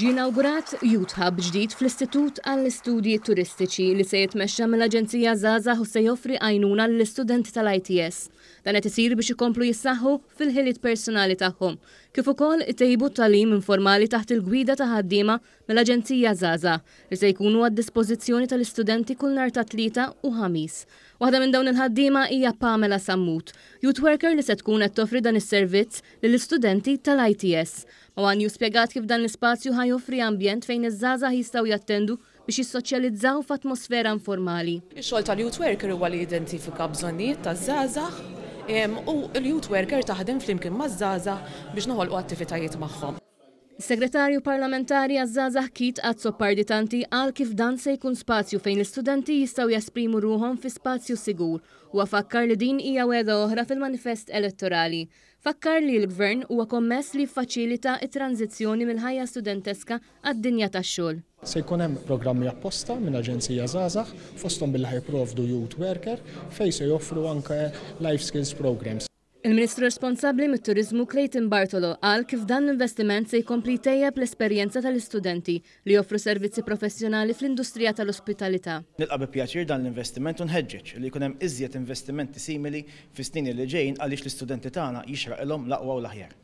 Ġi inaugurat Youth Hub ġdid fl-Istitut għall-Istudji Turistiċi li se jitmexxa mill-Aġenzija Zaza u se joffri għajnuna l-istudenti tal-ITS. Dan qed isir biex ikomplu jissaħħu fil-ħiliet personali tagħhom, kif ukoll ittejbu talim informali taħt il-gwida ta' ħaddiema mill-Aġenzija Zaza li se jkunu għad-dispożizzjoni tal-istudenti kull nhar ta' tlieta u ħamis. Waħda minn dawn il-ħaddiema hija Pamela Sammut, youth worker li se tkun qed toffri dan is-servizz lill-istudenti tal-ITS. U għan spjegat kif dan l-spazju ħaj joffri ambjent fejn iż-żaza jistaw jattendu biex jissoċjalizzaw f'atmosfera informali. Ix-xogħol tal-youth worker huwa li jidentifika bżonnijiet taż-żgħażagħ u l-youth worker taħdem flimkien maż-żgħażagħ biex noħolqu attivitajiet magħhom. Segretarju parlamentari għazzazah kit għad sopparditanti għal kif dan se jkun spazju fejn l-studenti jistaw jasprimu ruħom fi spazju sigur u għafakkar li din hija wega oħra fil-manifest elettorali. Fakkar li l-gvern huwa kommess li faċilita it tranzizjoni mill-ħajja studenteska għad-dinja tax-xogħol. Se jkun hemm programmi apposta minn aġenzija Zazax fosthom billi ħajprovdu youth worker fejn se joffru anke life skills programs. Il-Ministru responsabli mit turizmu Clayton Bartolo għal kif dan l-investiment se jkompli tejjeb l-esperjenza tal-istudenti li joffru servizzi professjonali fl-industrija tal-ospitalità. Nilqa bi pjaċir dan l-investiment nħeġġeġ li jkun hemm iżjed investimenti simili fi snin li ġejjin għaliex l-istudenti tagħna jixraq ilhom l-aqwa u l-aħjar.